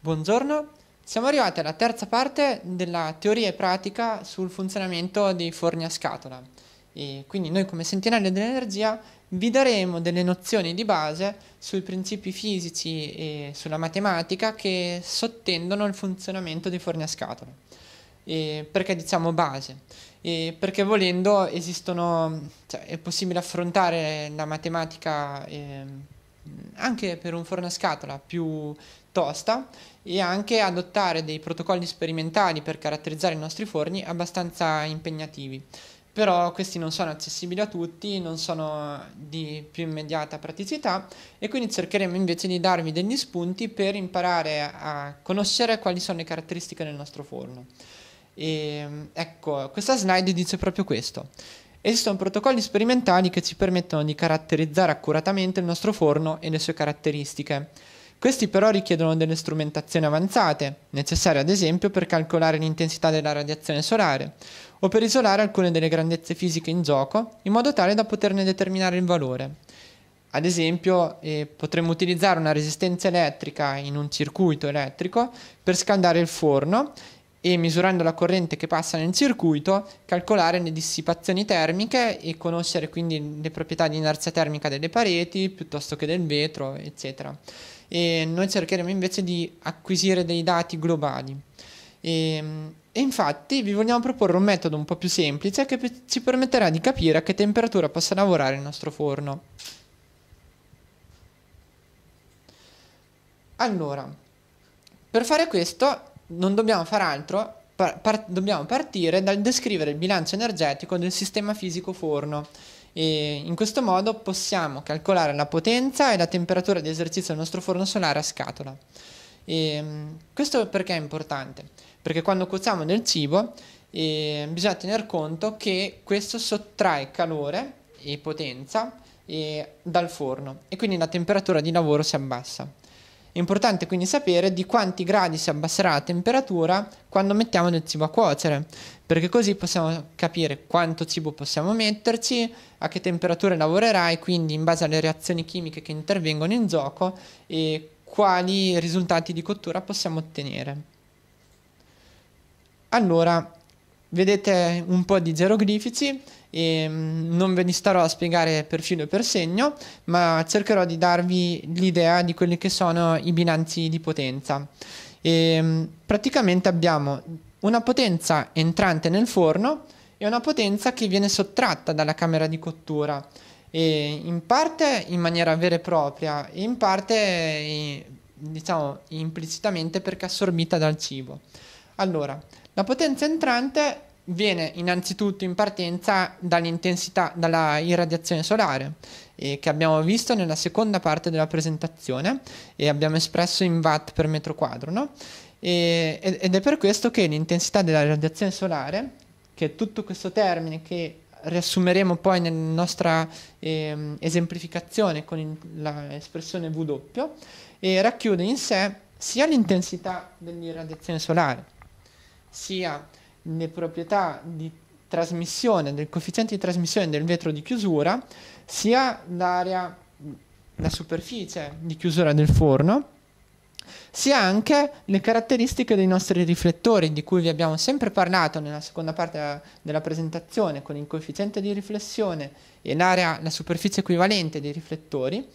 Buongiorno, siamo arrivati alla terza parte della teoria e pratica sul funzionamento dei forni a scatola. E quindi noi come Sentinelle dell'Energia vi daremo delle nozioni di base sui principi fisici e sulla matematica che sottendono il funzionamento dei forni a scatola eh, perché diciamo base, eh, perché volendo esistono, cioè, è possibile affrontare la matematica eh, anche per un forno a scatola più tosta e anche adottare dei protocolli sperimentali per caratterizzare i nostri forni abbastanza impegnativi però questi non sono accessibili a tutti, non sono di più immediata praticità e quindi cercheremo invece di darvi degli spunti per imparare a conoscere quali sono le caratteristiche del nostro forno. E, ehm, ecco, questa slide dice proprio questo. Esistono protocolli sperimentali che ci permettono di caratterizzare accuratamente il nostro forno e le sue caratteristiche. Questi però richiedono delle strumentazioni avanzate, necessarie ad esempio per calcolare l'intensità della radiazione solare o per isolare alcune delle grandezze fisiche in gioco in modo tale da poterne determinare il valore. Ad esempio, eh, potremmo utilizzare una resistenza elettrica in un circuito elettrico per scaldare il forno e misurando la corrente che passa nel circuito calcolare le dissipazioni termiche e conoscere quindi le proprietà di inerzia termica delle pareti piuttosto che del vetro eccetera e noi cercheremo invece di acquisire dei dati globali e, ehm, e infatti vi vogliamo proporre un metodo un po' più semplice che ci permetterà di capire a che temperatura possa lavorare il nostro forno allora per fare questo non dobbiamo far altro, par- par- dobbiamo partire dal descrivere il bilancio energetico del sistema fisico forno. E in questo modo possiamo calcolare la potenza e la temperatura di esercizio del nostro forno solare a scatola. E mm, questo perché è importante? Perché quando cuociamo del cibo eh, bisogna tener conto che questo sottrae calore e potenza eh, dal forno e quindi la temperatura di lavoro si abbassa. È importante quindi sapere di quanti gradi si abbasserà la temperatura quando mettiamo del cibo a cuocere, perché così possiamo capire quanto cibo possiamo metterci, a che temperature lavorerà e quindi in base alle reazioni chimiche che intervengono in gioco e quali risultati di cottura possiamo ottenere. Allora, vedete un po' di geroglifici e mm, non ve li starò a spiegare per filo e per segno, ma cercherò di darvi l'idea di quelli che sono i bilanci di potenza. E mm, praticamente abbiamo una potenza entrante nel forno e una potenza che viene sottratta dalla camera di cottura, in parte in maniera vera e propria, e in parte eh, diciamo implicitamente perché assorbita dal cibo. Allora, la potenza entrante viene innanzitutto in partenza dall'intensità, dalla irradiazione solare eh, che abbiamo visto nella seconda parte della presentazione e abbiamo espresso in watt per metro quadro. No? E, ed è per questo che l'intensità della radiazione solare, che è tutto questo termine che riassumeremo poi nella nostra eh, esemplificazione con l'espressione W, eh, racchiude in sé sia l'intensità dell'irradiazione solare, sia le proprietà di trasmissione, del coefficiente di trasmissione del vetro di chiusura, sia l'area, la superficie di chiusura del forno sia anche le caratteristiche dei nostri riflettori, di cui vi abbiamo sempre parlato nella seconda parte eh, della presentazione, con il coefficiente di riflessione e l'area, la superficie equivalente dei riflettori,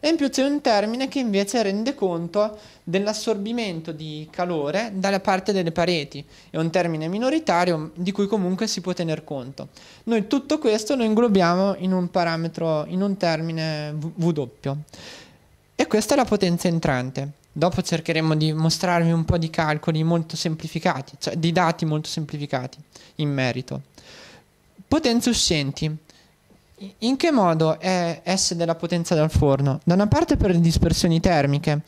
e in più c'è un termine che invece rende conto dell'assorbimento di calore dalla parte delle pareti, è un termine minoritario di cui comunque si può tener conto. Noi tutto questo lo inglobiamo in un parametro, in un termine W. E questa è la potenza entrante. Dopo cercheremo di mostrarvi un po' di calcoli molto semplificati, cioè di dati molto semplificati in merito. Potenze uscenti. In che modo è S della potenza dal forno? Da una parte per le dispersioni termiche,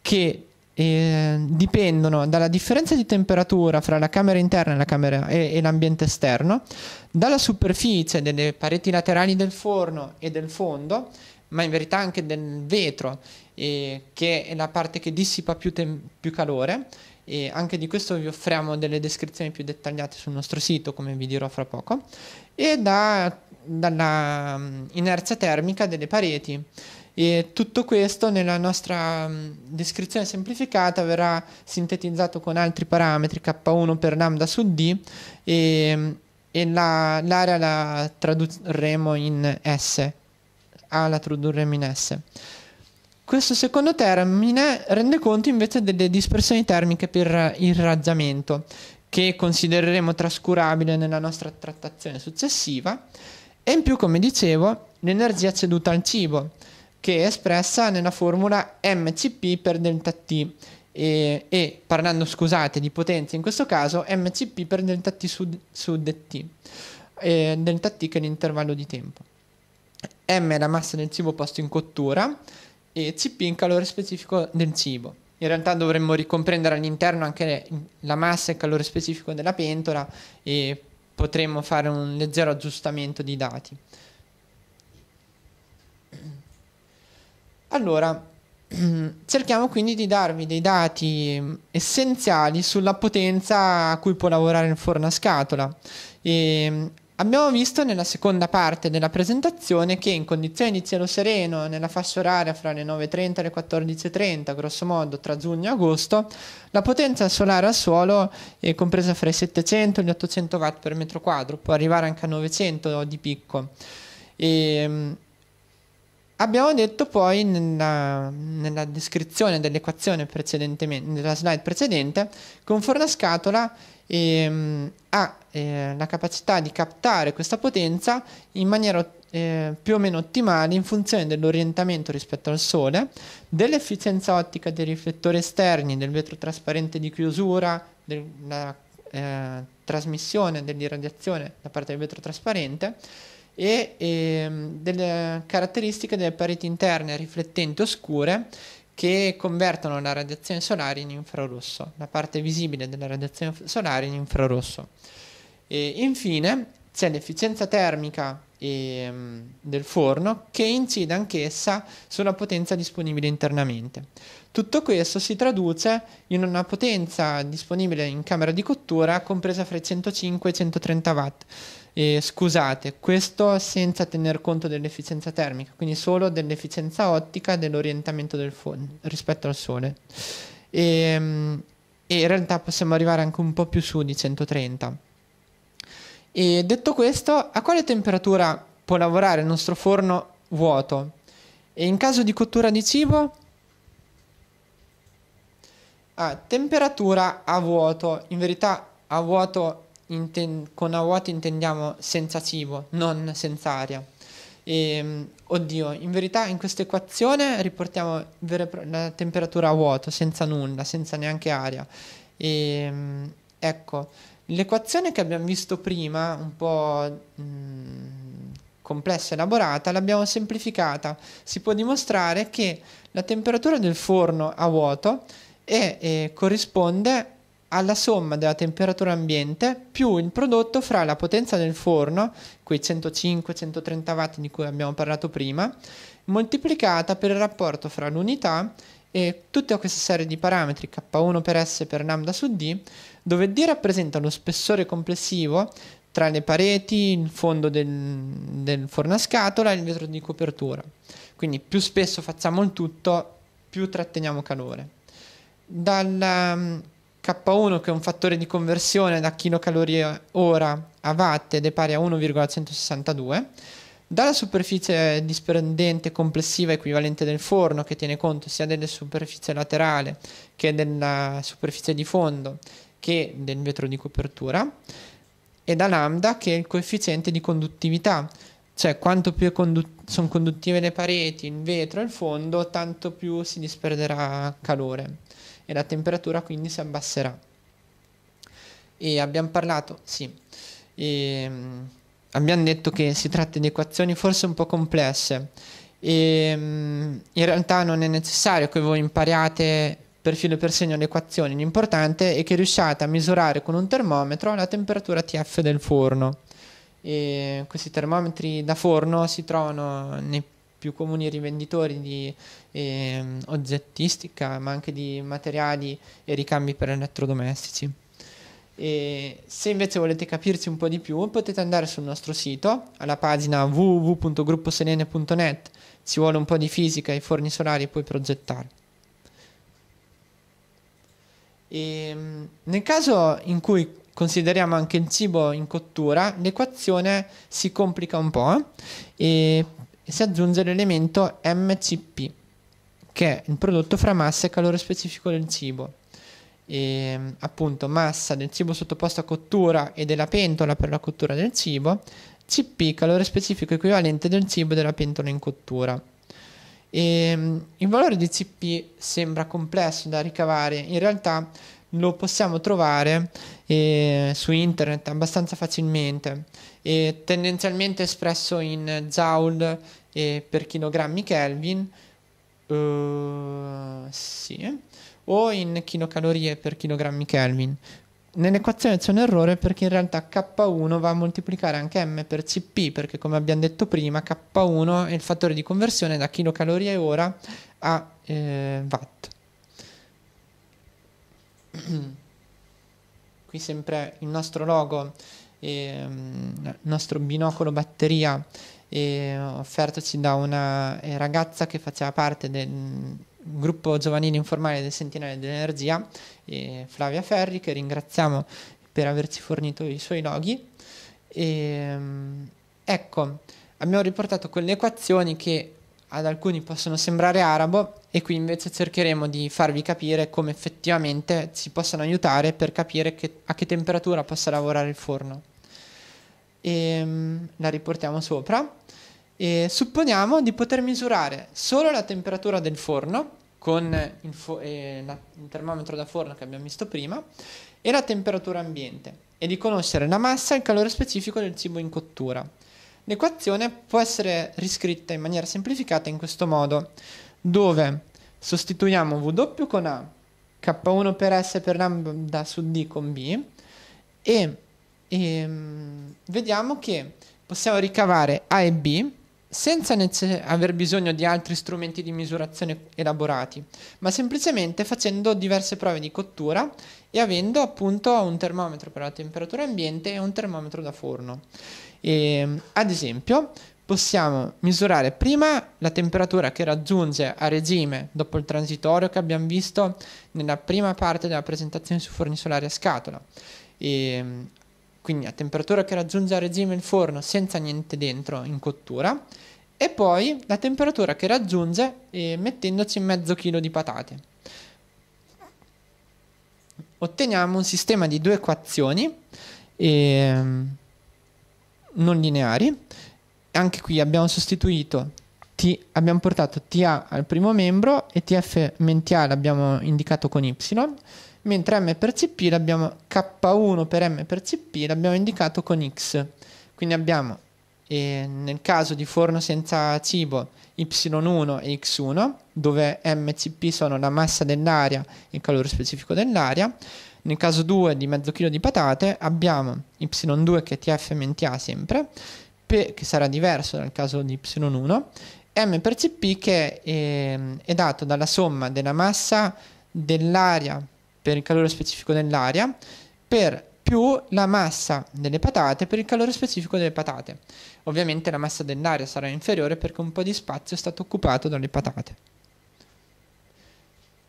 che eh, dipendono dalla differenza di temperatura fra la camera interna e, la camera, e, e l'ambiente esterno, dalla superficie delle pareti laterali del forno e del fondo, ma in verità anche del vetro eh, che è la parte che dissipa più, tem- più calore e anche di questo vi offriamo delle descrizioni più dettagliate sul nostro sito come vi dirò fra poco e da, dalla mm, inerzia termica delle pareti e tutto questo nella nostra mm, descrizione semplificata verrà sintetizzato con altri parametri K1 per lambda su D e, e la, l'area la tradurremo in S A la tradurremo in S questo secondo termine rende conto invece delle dispersioni termiche per irraggiamento, che considereremo trascurabile nella nostra trattazione successiva, e in più, come dicevo, l'energia ceduta al cibo, che è espressa nella formula mcp per delta t, e, e, parlando, scusate, di potenza in questo caso, mcp per delta t su, su dt, e delta t che è l'intervallo di tempo. m è la massa del cibo posto in cottura, e CP in calore specifico del cibo. In realtà dovremmo ricomprendere all'interno anche la massa e il calore specifico della pentola e potremmo fare un leggero aggiustamento di dati. Allora, cerchiamo quindi di darvi dei dati essenziali sulla potenza a cui può lavorare il forno a scatola. E Abbiamo visto nella seconda parte della presentazione che in condizioni di cielo sereno, nella fascia oraria fra le 9.30 e le 14.30, grosso modo tra giugno e agosto, la potenza solare al suolo è compresa fra i 700 e gli 800 watt per metro quadro, può arrivare anche a 900 di picco. E, ehm, abbiamo detto poi nella, nella descrizione dell'equazione precedentemente, nella slide precedente, che un fornascatola e, ehm, ha eh, la capacità di captare questa potenza in maniera eh, più o meno ottimale in funzione dell'orientamento rispetto al sole, dell'efficienza ottica dei riflettori esterni, del vetro trasparente di chiusura, della eh, trasmissione dell'irradiazione da parte del vetro trasparente e ehm, delle caratteristiche delle pareti interne riflettenti oscure che convertono la radiazione solare in infrarosso, la parte visibile della radiazione solare in infrarosso. E infine c'è l'efficienza termica e, um, del forno che incide anch'essa sulla potenza disponibile internamente. Tutto questo si traduce in una potenza disponibile in camera di cottura compresa fra i 105 e i 130 watt e scusate, questo senza tener conto dell'efficienza termica, quindi solo dell'efficienza ottica dell'orientamento del fondo rispetto al sole. E, ehm, e in realtà possiamo arrivare anche un po' più su di 130. E detto questo, a quale temperatura può lavorare il nostro forno vuoto? E in caso di cottura di cibo? A ah, temperatura a vuoto, in verità a vuoto Inten- con a vuoto intendiamo senza cibo, non senza aria. E, ehm, oddio, in verità in questa equazione riportiamo pro- la temperatura a vuoto, senza nulla, senza neanche aria. E, ehm, ecco, l'equazione che abbiamo visto prima, un po' mh, mhmm, complessa e elaborata, l'abbiamo semplificata. Si può dimostrare che la temperatura del forno a vuoto è, eh, corrisponde alla somma della temperatura ambiente più il prodotto fra la potenza del forno, quei 105-130 watt di cui abbiamo parlato prima, moltiplicata per il rapporto fra l'unità e tutta questa serie di parametri K1 per S per lambda su D, dove D rappresenta lo spessore complessivo tra le pareti, il fondo del, del scatola e il vetro di copertura. Quindi più spesso facciamo il tutto, più tratteniamo calore. Dalla, K1 che è un fattore di conversione da kilocalorie ora a watt ed è pari a 1,162. Dalla superficie disprendente complessiva equivalente del forno, che tiene conto sia della superficie laterale che della superficie di fondo che del vetro di copertura, e da lambda, che è il coefficiente di conduttività, cioè quanto più condut- sono conduttive le pareti, il vetro e il fondo, tanto più si disperderà calore e la temperatura quindi si abbasserà. E abbiamo parlato, sì, e, mm, abbiamo detto che si tratta di equazioni forse un po' complesse e mm, in realtà non è necessario che voi impariate per filo e per segno le equazioni, l'importante è che riusciate a misurare con un termometro la temperatura TF del forno. E questi termometri da forno si trovano nei più comuni rivenditori di eh, oggettistica, ma anche di materiali e ricambi per elettrodomestici. E se invece volete capirci un po' di più, potete andare sul nostro sito, alla pagina www.grupposelene.net, ci vuole un po' di fisica e forni solari e poi progettare. E, mm, nel caso in cui consideriamo anche il cibo in cottura, l'equazione si complica un po' eh, e e si aggiunge l'elemento MCP che è il prodotto fra massa e calore specifico del cibo. E, appunto massa del cibo sottoposto a cottura e della pentola per la cottura del cibo, CP calore specifico equivalente del cibo e della pentola in cottura. E, il valore di CP sembra complesso da ricavare, in realtà lo possiamo trovare eh, su internet abbastanza facilmente, e tendenzialmente espresso in joule e per chilogrammi Kelvin, uh, sì, o in chilocalorie per chilogrammi Kelvin. Nell'equazione c'è un errore perché in realtà K1 va a moltiplicare anche M per Cp perché come abbiamo detto prima K1 è il fattore di conversione da chilocalorie ora a eh, watt. Qui sempre il nostro logo, eh, il nostro binocolo batteria e offertoci da una eh, ragazza che faceva parte del gruppo giovanile informale del Sentinelle dell'Energia, Flavia Ferri, che ringraziamo per averci fornito i suoi loghi. E, ehm, ecco, abbiamo riportato quelle equazioni che ad alcuni possono sembrare arabo e qui invece cercheremo di farvi capire come effettivamente ci possano aiutare per capire che, a che temperatura possa lavorare il forno e mm, la riportiamo sopra. E supponiamo di poter misurare solo la temperatura del forno con eh, il, fo- eh, la, il termometro da forno che abbiamo visto prima e la temperatura ambiente e di conoscere la massa e il calore specifico del cibo in cottura. L'equazione può essere riscritta in maniera semplificata in questo modo, dove sostituiamo W con A, K1 per S per lambda su D con B e e ehm, vediamo che possiamo ricavare A e B senza nece- aver bisogno di altri strumenti di misurazione elaborati, ma semplicemente facendo diverse prove di cottura e avendo appunto un termometro per la temperatura ambiente e un termometro da forno. E, ehm, ad esempio, possiamo misurare prima la temperatura che raggiunge a regime dopo il transitorio che abbiamo visto nella prima parte della presentazione su forni solari a scatola. E, ehm, quindi a temperatura che raggiunge a regime il forno senza niente dentro in cottura e poi la temperatura che raggiunge eh, mettendoci mezzo chilo di patate. Otteniamo un sistema di due equazioni eh, non lineari. Anche qui abbiamo sostituito, t, abbiamo portato TA al primo membro e TF mentiale abbiamo indicato con Y mentre m per cp l'abbiamo k1 per m per cp l'abbiamo indicato con x. Quindi abbiamo eh, nel caso di forno senza cibo y1 e x1, dove m cp sono la massa dell'aria e il calore specifico dell'aria. Nel caso 2 di mezzo chilo di patate abbiamo y2 che è tf menti a sempre, P che sarà diverso dal caso di y1, m per cp che è, ehm, è dato dalla somma della massa dell'aria per il calore specifico dell'aria, per più la massa delle patate per il calore specifico delle patate. Ovviamente la massa dell'aria sarà inferiore perché un po' di spazio è stato occupato dalle patate.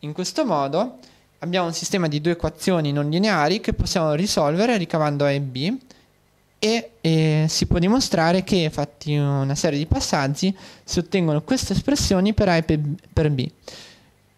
In questo modo abbiamo un sistema di due equazioni non lineari che possiamo risolvere ricavando A e B e, e si può dimostrare che fatti una serie di passaggi si ottengono queste espressioni per A e per B.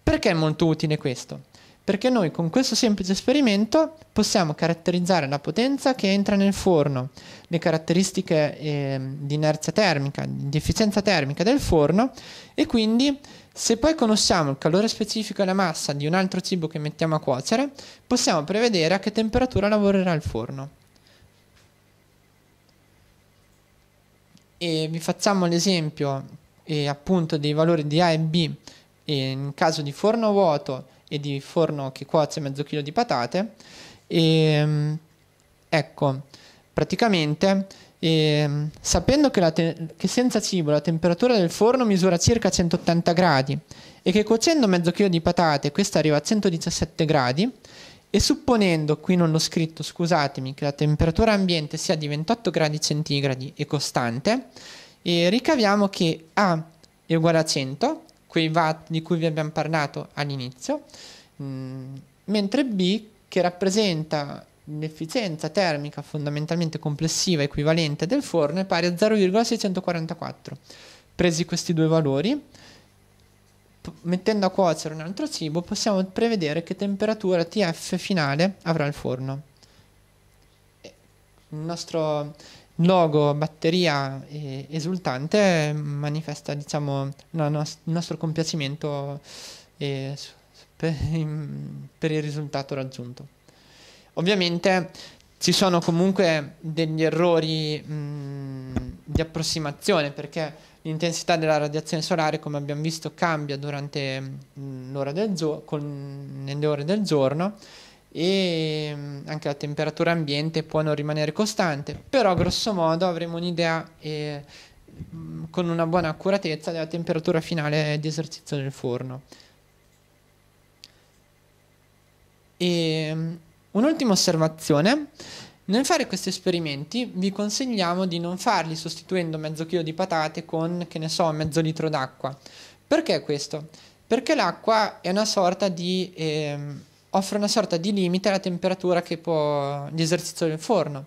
Perché è molto utile questo? perché noi con questo semplice esperimento possiamo caratterizzare la potenza che entra nel forno, le caratteristiche eh, di inerzia termica, di efficienza termica del forno e quindi se poi conosciamo il calore specifico e la massa di un altro cibo che mettiamo a cuocere, possiamo prevedere a che temperatura lavorerà il forno. E vi facciamo l'esempio eh, appunto dei valori di A e B in caso di forno vuoto e di forno che cuoce mezzo chilo di patate. E, ehm, ecco, praticamente e, ehm, sapendo che, te- che, senza cibo la temperatura del forno misura circa 180 gradi e che cuocendo mezzo chilo di patate questa arriva a 117 gradi e supponendo, qui non l'ho scritto, scusatemi, che la temperatura ambiente sia di 28 gradi centigradi e costante, e ricaviamo che A è uguale a 100 quei va- di cui vi abbiamo parlato all'inizio, mm, mentre B che rappresenta l'efficienza termica fondamentalmente complessiva equivalente del forno è pari a 0,644. Presi questi due valori, p- mettendo a cuocere un altro cibo, possiamo prevedere che temperatura TF finale avrà il forno. Il nostro logo batteria esultante manifesta diciamo il nostro compiacimento per il risultato raggiunto ovviamente ci sono comunque degli errori mh, di approssimazione perché l'intensità della radiazione solare come abbiamo visto cambia durante mh, del gio- con, nelle ore del giorno e mm, anche la temperatura ambiente può non rimanere costante, però grosso modo avremo un'idea eh, con una buona accuratezza della temperatura finale di esercizio del forno. E, mm, un'ultima osservazione, nel fare questi esperimenti vi consigliamo di non farli sostituendo mezzo chilo di patate con, che ne so, mezzo litro d'acqua. Perché questo? Perché l'acqua è una sorta di... Eh, offre una sorta di limite alla temperatura che può di esercizio del forno.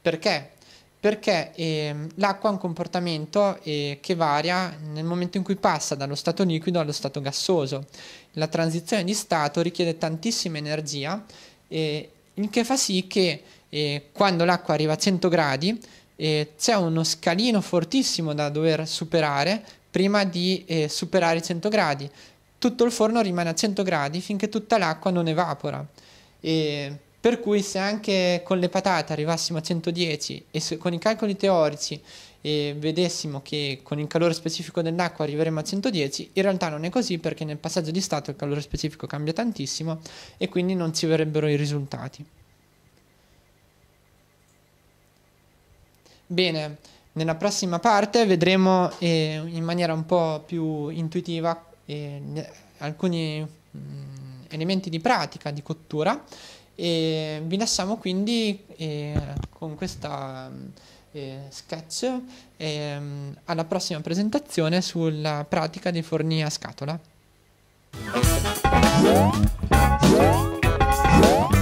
Perché? Perché eh, l'acqua ha un comportamento eh, che varia nel momento in cui passa dallo stato liquido allo stato gassoso. La transizione di stato richiede tantissima energia, eh, il che fa sì che eh, quando l'acqua arriva a 100 gradi eh, c'è uno scalino fortissimo da dover superare prima di eh, superare i 100 gradi tutto il forno rimane a 100 gradi finché tutta l'acqua non evapora. E per cui se anche con le patate arrivassimo a 110 e se, con i calcoli teorici e vedessimo che con il calore specifico dell'acqua arriveremo a 110, in realtà non è così perché nel passaggio di stato il calore specifico cambia tantissimo e quindi non si verrebbero i risultati. Bene, nella prossima parte vedremo eh, in maniera un po' più intuitiva eh, alcuni mh, mm, elementi di pratica di cottura e vi lasciamo quindi eh, con questa mm, eh, sketch ehm, alla prossima presentazione sulla pratica dei forni a scatola.